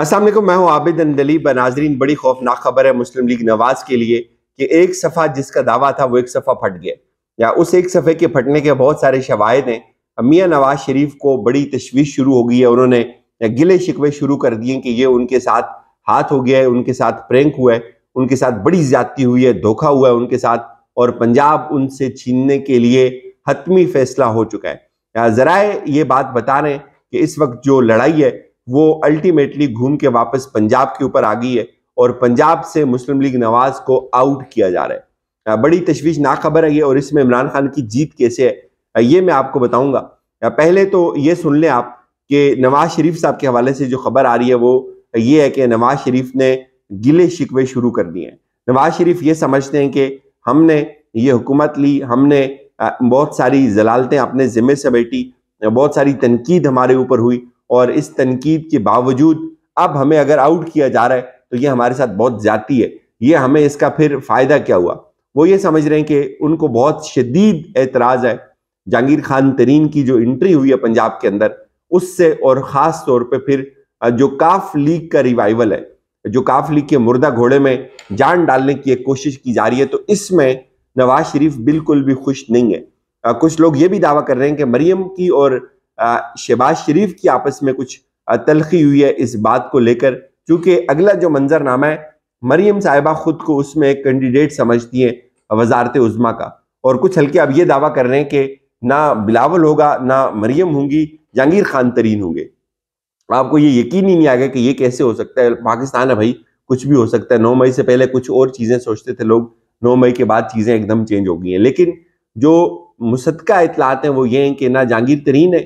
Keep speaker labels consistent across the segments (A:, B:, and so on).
A: असल मैं हूँ आबिद अंदली नाजरीन बड़ी खौफनाक खबर है मुस्लिम लीग नवाज के लिए कि एक सफ़ा जिसका दावा था वो एक सफ़ा फट गया या उस एक सफ़े के फटने के बहुत सारे शवायद हैं मियाँ नवाज शरीफ को बड़ी तशवीश शुरू हो गई है उन्होंने गिले शिकवे शुरू कर दिए कि ये उनके साथ हाथ हो गया है उनके साथ प्रेंक हुआ है उनके साथ बड़ी ज्यादती हुई है धोखा हुआ है उनके साथ और पंजाब उनसे छीनने के लिए हतमी फैसला हो चुका है ज़रा ये बात बता रहे हैं कि इस वक्त जो लड़ाई है वो अल्टीमेटली घूम के वापस पंजाब के ऊपर आ गई है और पंजाब से मुस्लिम लीग नवाज को आउट किया जा रहा है बड़ी तशवीश ना खबर है ये और इसमें इमरान खान की जीत कैसे है ये मैं आपको बताऊंगा पहले तो ये सुन लें आप कि नवाज शरीफ साहब के हवाले से जो खबर आ रही है वो ये है कि नवाज शरीफ ने गिले शिकवे शुरू कर दिए हैं नवाज शरीफ ये समझते हैं कि हमने ये हुकूमत ली हमने बहुत सारी जलालतें अपने ज़िम्मे से बैठी बहुत सारी तनकीद हमारे ऊपर हुई और इस तनकीद के बावजूद अब हमें अगर आउट किया जा रहा है तो ये हमारे साथ बहुत ज्यादा है ये हमें इसका फिर फ़ायदा क्या हुआ वो ये समझ रहे हैं कि उनको बहुत शदीद एतराज़ है जहांगीर खान तरीन की जो एंट्री हुई है पंजाब के अंदर उससे और ख़ास तौर पर फिर जो काफ लीग का रिवाइवल है जो काफ लीग के मुर्दा घोड़े में जान डालने की एक कोशिश की जा रही है तो इसमें नवाज शरीफ बिल्कुल भी खुश नहीं है कुछ लोग ये भी दावा कर रहे हैं कि मरियम की और शहबाज शरीफ की आपस में कुछ तलखी हुई है इस बात को लेकर क्योंकि अगला जो मंजरनामा है मरियम साहिबा खुद को उसमें एक कैंडिडेट समझती हैं वजारत उज़मा का और कुछ हल्के अब ये दावा कर रहे हैं कि ना बिलावल होगा ना मरियम होंगी जहांगीर खान तरीन होंगे आपको ये यकीन ही नहीं आ गया कि ये कैसे हो सकता है पाकिस्तान है भाई कुछ भी हो सकता है नौ मई से पहले कुछ और चीज़ें सोचते थे लोग नौ मई के बाद चीज़ें एकदम चेंज हो गई हैं लेकिन जो मुस्तका इतलात हैं वो ये हैं कि ना जहांगीर तरीन है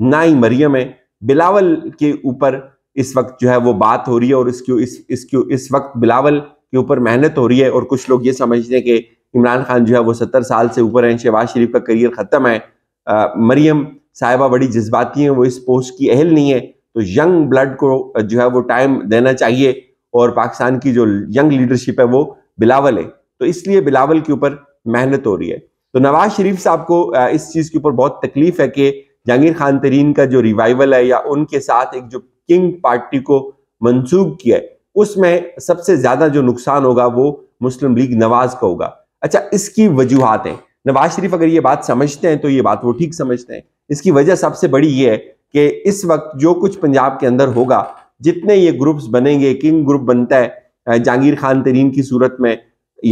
A: ना ही मरियम है बिलावल के ऊपर इस वक्त जो है वो बात हो रही है और इसको इस इसकी इस वक्त बिलावल के ऊपर मेहनत हो रही है और कुछ लोग ये समझते हैं कि इमरान खान जो है वो सत्तर साल से ऊपर हैं शहबाज शरीफ का करियर ख़त्म है मरियम साहिबा बड़ी जज्बाती हैं वो इस पोस्ट की अहल नहीं है तो यंग ब्लड को जो है वो टाइम देना चाहिए और पाकिस्तान की जो यंग लीडरशिप है वो बिलावल है तो इसलिए बिलावल के ऊपर मेहनत हो रही है तो नवाज शरीफ साहब को इस चीज़ के ऊपर बहुत तकलीफ है कि जहांगीर खान तरीन का जो रिवाइवल है या उनके साथ एक जो किंग पार्टी को मंसूब किया है उसमें सबसे ज्यादा जो नुकसान होगा वो मुस्लिम लीग नवाज का होगा अच्छा इसकी वजूहत हैं नवाज शरीफ अगर ये बात समझते हैं तो ये बात वो ठीक समझते हैं इसकी वजह सबसे बड़ी ये है कि इस वक्त जो कुछ पंजाब के अंदर होगा जितने ये ग्रुप्स बनेंगे किंग ग्रुप बनता है जहांगीर खान तरीन की सूरत में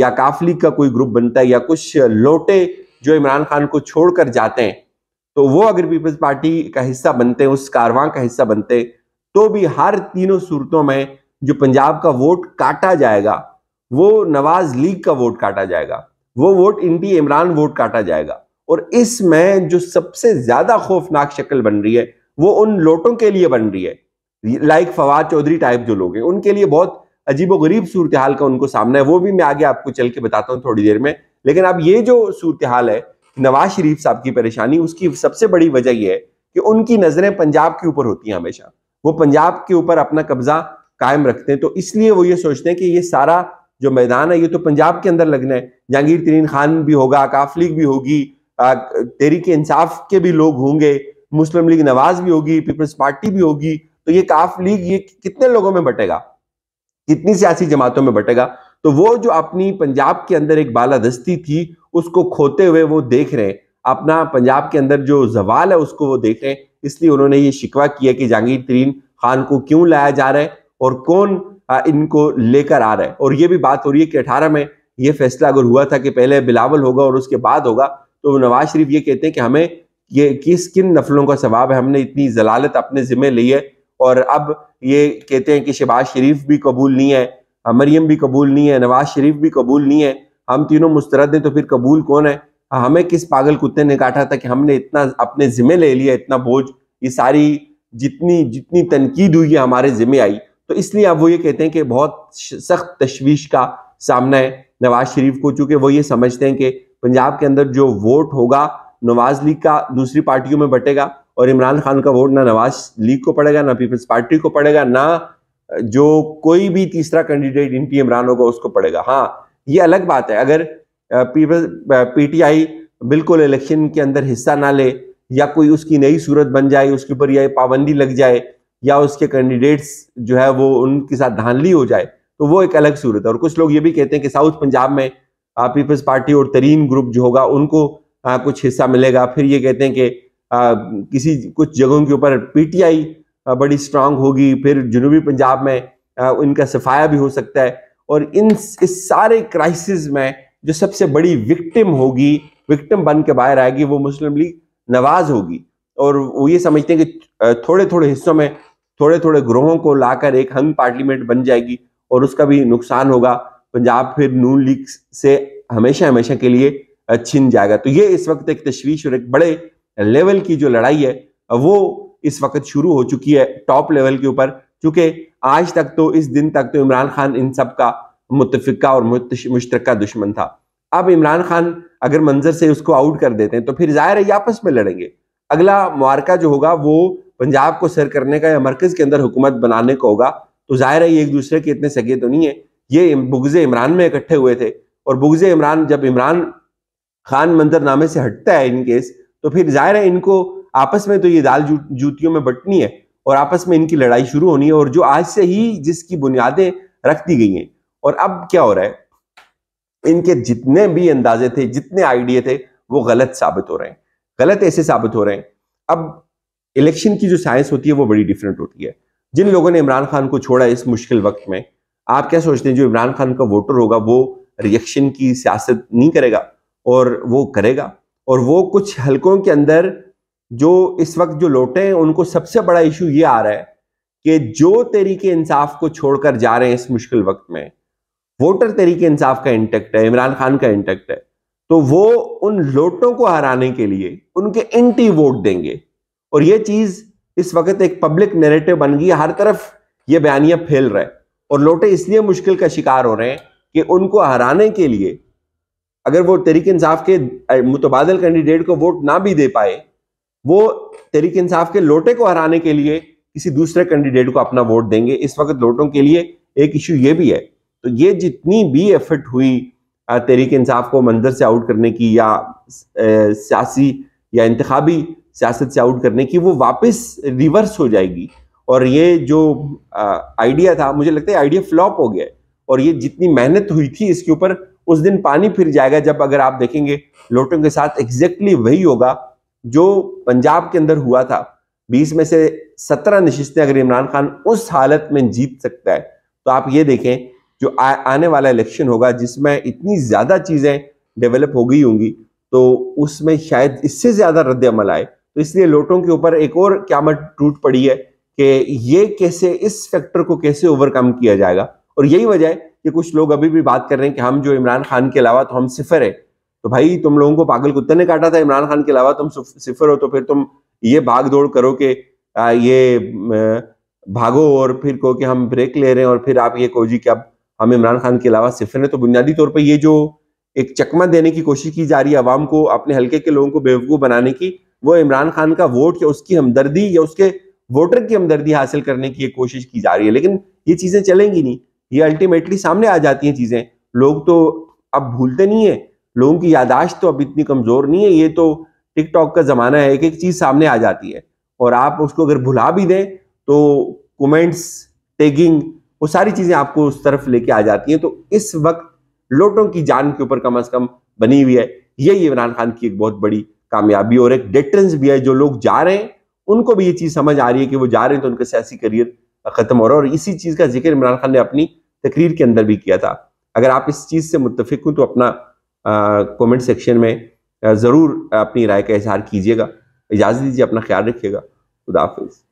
A: या काफली का कोई ग्रुप बनता है या कुछ लोटे जो इमरान खान को छोड़कर जाते हैं तो वो अगर पीपल्स पार्टी का हिस्सा बनते उस कारवां का हिस्सा बनते तो भी हर तीनों सूरतों में जो पंजाब का वोट काटा जाएगा वो नवाज लीग का वोट काटा जाएगा वो वोट इंडी इमरान वोट काटा जाएगा और इसमें जो सबसे ज्यादा खौफनाक शक्ल बन रही है वो उन लोटों के लिए बन रही है लाइक फवाद चौधरी टाइप जो लोग हैं उनके लिए बहुत अजीब व गरीब सूरत हाल का उनको सामना है वो भी मैं आगे आपको चल के बताता हूँ थोड़ी देर में लेकिन अब ये जो सूरत हाल है नवाज शरीफ साहब की परेशानी उसकी सबसे बड़ी वजह यह है कि उनकी नज़रें पंजाब के ऊपर होती हैं हमेशा वो पंजाब के ऊपर अपना कब्जा कायम रखते हैं तो इसलिए वो ये सोचते हैं कि ये सारा जो मैदान है ये तो पंजाब के अंदर लगना है जहांगीर तरीन खान भी होगा काफ लीग भी होगी तहरीक इंसाफ के भी लोग होंगे मुस्लिम लीग नवाज भी होगी पीपल्स पार्टी भी होगी तो ये काफ लीग ये कितने लोगों में बटेगा कितनी सियासी जमातों में बटेगा तो वो जो अपनी पंजाब के अंदर एक बाला दस्ती थी उसको खोते हुए वो देख रहे हैं अपना पंजाब के अंदर जो जवाल है उसको वो देख रहे हैं इसलिए उन्होंने ये शिकवा किया कि जहांगीर तरीन खान को क्यों लाया जा रहा है और कौन इनको लेकर आ रहा है और ये भी बात हो रही है कि अठारह में ये फैसला अगर हुआ था कि पहले बिलावल होगा और उसके बाद होगा तो नवाज शरीफ ये कहते हैं कि हमें ये किस किन नफलों का सवाब है हमने इतनी जलालत अपने ज़िम्मे ली है और अब ये कहते हैं कि शहबाज शरीफ भी कबूल नहीं है मरियम भी कबूल नहीं है नवाज शरीफ भी कबूल नहीं है हम तीनों मुस्तरद हैं तो फिर कबूल कौन है हमें किस पागल कुत्ते ने काटा था कि हमने इतना अपने जिम्मे ले लिया इतना बोझ ये सारी जितनी जितनी तनकीद हुई है हमारे जिम्मे आई तो इसलिए आप वो ये कहते हैं कि बहुत सख्त तशवीश का सामना है नवाज शरीफ को चूंकि वो ये समझते हैं कि पंजाब के अंदर जो वोट होगा नवाज लीग का दूसरी पार्टियों में बटेगा और इमरान खान का वोट ना नवाज लीग को पड़ेगा ना पीपल्स पार्टी को पड़ेगा ना जो कोई भी तीसरा कैंडिडेट इन पी इमरान होगा उसको पड़ेगा हाँ ये अलग बात है अगर पीपल पीटीआई बिल्कुल इलेक्शन के अंदर हिस्सा ना ले या कोई उसकी नई सूरत बन जाए उसके ऊपर यह पाबंदी लग जाए या उसके कैंडिडेट्स जो है वो उनके साथ धांधली हो जाए तो वो एक अलग सूरत है और कुछ लोग ये भी कहते हैं कि साउथ पंजाब में पीपल्स पार्टी और तरीन ग्रुप जो होगा उनको आ, कुछ हिस्सा मिलेगा फिर ये कहते हैं कि आ, किसी कुछ जगहों के ऊपर पीटीआई बड़ी स्ट्रांग होगी फिर जुनूबी पंजाब में आ, इनका सफाया भी हो सकता है और इन इस सारे क्राइसिस में जो सबसे बड़ी विक्टिम होगी विक्टिम बन के बाहर आएगी वो मुस्लिम लीग नवाज होगी और वो ये समझते हैं कि थोड़े थोड़े हिस्सों में थोड़े थोड़े ग्रोहों को लाकर एक हंग पार्लियामेंट बन जाएगी और उसका भी नुकसान होगा पंजाब फिर नून लीग से हमेशा हमेशा के लिए छिन जाएगा तो ये इस वक्त एक तशवीश और एक बड़े लेवल की जो लड़ाई है वो इस वक्त शुरू हो चुकी है टॉप लेवल के ऊपर चूंकि आज तक तो इस दिन तक तो इमरान खान इन सब का मुतफिका और मुश्तरका दुश्मन था अब इमरान खान अगर मंजर से उसको आउट कर देते हैं तो फिर जाहिर है आपस में लड़ेंगे अगला मुआरका जो होगा वो पंजाब को सर करने का या मरकज के अंदर हुकूमत बनाने का होगा तो जाहिर है ये एक दूसरे के इतने सगे तो नहीं है ये बुगज़ इमरान में इकट्ठे हुए थे और बुगज़ इमरान जब इमरान खान मंजर नामे से हटता है इनकेस तो फिर जाहिर है इनको आपस में तो ये दाल जूतियों में बटनी है और आपस में इनकी लड़ाई शुरू होनी है और जो आज से ही जिसकी बुनियादें रख दी गई हैं और अब क्या हो रहा है इनके जितने भी अंदाजे थे जितने आइडिए थे वो गलत साबित हो रहे हैं गलत ऐसे साबित हो रहे हैं अब इलेक्शन की जो साइंस होती है वो बड़ी डिफरेंट होती है जिन लोगों ने इमरान खान को छोड़ा इस मुश्किल वक्त में आप क्या सोचते हैं जो इमरान खान का वोटर होगा वो रिएक्शन की सियासत नहीं करेगा और वो करेगा और वो कुछ हलकों के अंदर जो इस वक्त जो लौटे हैं उनको सबसे बड़ा इशू ये आ रहा है कि जो तरीके इंसाफ को छोड़कर जा रहे हैं इस मुश्किल वक्त में वोटर तरीके इंसाफ का इंटेक्ट है इमरान खान का इंटेक्ट है तो वो उन लोटों को हराने के लिए उनके एंटी वोट देंगे और ये चीज इस वक्त एक पब्लिक नेरेटिव बन गई हर तरफ ये बयानिया फैल रहा है और लोटे इसलिए मुश्किल का शिकार हो रहे हैं कि उनको हराने के लिए अगर वो तरीके इंसाफ के मुतबादल कैंडिडेट को वोट ना भी दे पाए वो तरीके इंसाफ के लोटे को हराने के लिए किसी दूसरे कैंडिडेट को अपना वोट देंगे इस वक्त लोटों के लिए एक इशू ये भी है तो ये जितनी भी एफर्ट हुई तहरीक इंसाफ को मंजर से आउट करने की या सियासी या इंतबी सियासत से आउट करने की वो वापस रिवर्स हो जाएगी और ये जो आइडिया था मुझे लगता है आइडिया फ्लॉप हो गया है और ये जितनी मेहनत हुई थी इसके ऊपर उस दिन पानी फिर जाएगा जब अगर आप देखेंगे लोटों के साथ एग्जैक्टली वही होगा जो पंजाब के अंदर हुआ था बीस में से सत्रह नशिस्तें अगर इमरान खान उस हालत में जीत सकता है तो आप ये देखें जो आ, आने वाला इलेक्शन होगा जिसमें इतनी ज़्यादा चीज़ें डेवलप हो गई होंगी तो उसमें शायद इससे ज़्यादा रद्द अमल आए तो इसलिए लोटों के ऊपर एक और क्यामत टूट पड़ी है कि ये कैसे इस फैक्टर को कैसे ओवरकम किया जाएगा और यही वजह है कि कुछ लोग अभी भी बात कर रहे हैं कि हम जो इमरान खान के अलावा तो हम सिफर है तो भाई तुम लोगों को पागल कुत्ते ने काटा था इमरान खान के अलावा तुम सिफर हो तो फिर तुम ये भाग दौड़ करो कि ये भागो और फिर कहो कि हम ब्रेक ले रहे हैं और फिर आप ये कहो जी कि अब हम इमरान खान के अलावा सिफर हैं तो बुनियादी तौर पर ये जो एक चकमा देने की कोशिश की जा रही है आवाम को अपने हल्के के लोगों को बेवकूफ़ बनाने की वो इमरान खान का वोट या उसकी हमदर्दी या उसके वोटर की हमदर्दी हासिल करने की कोशिश की जा रही है लेकिन ये चीज़ें चलेंगी नहीं ये अल्टीमेटली सामने आ जाती हैं चीज़ें लोग तो अब भूलते नहीं है लोगों की यादाश्त तो अब इतनी कमज़ोर नहीं है ये तो टिकटॉक का ज़माना है एक एक चीज़ सामने आ जाती है और आप उसको अगर भुला भी दें तो कमेंट्स टैगिंग वो सारी चीज़ें आपको उस तरफ लेके आ जाती हैं तो इस वक्त लोटों की जान के ऊपर कम अज़ कम बनी हुई है यही इमरान खान की एक बहुत बड़ी कामयाबी और एक डिटरेंस भी है जो लोग जा रहे हैं उनको भी ये चीज़ समझ आ रही है कि वो जा रहे हैं तो उनका सियासी करियर ख़त्म हो रहा है और इसी चीज़ का जिक्र इमरान खान ने अपनी तकरीर के अंदर भी किया था अगर आप इस चीज़ से मुतफिक हूं तो अपना कमेंट सेक्शन में ज़रूर अपनी राय का इजहार कीजिएगा इजाज़त दीजिए अपना ख्याल रखिएगा खुदाफिज़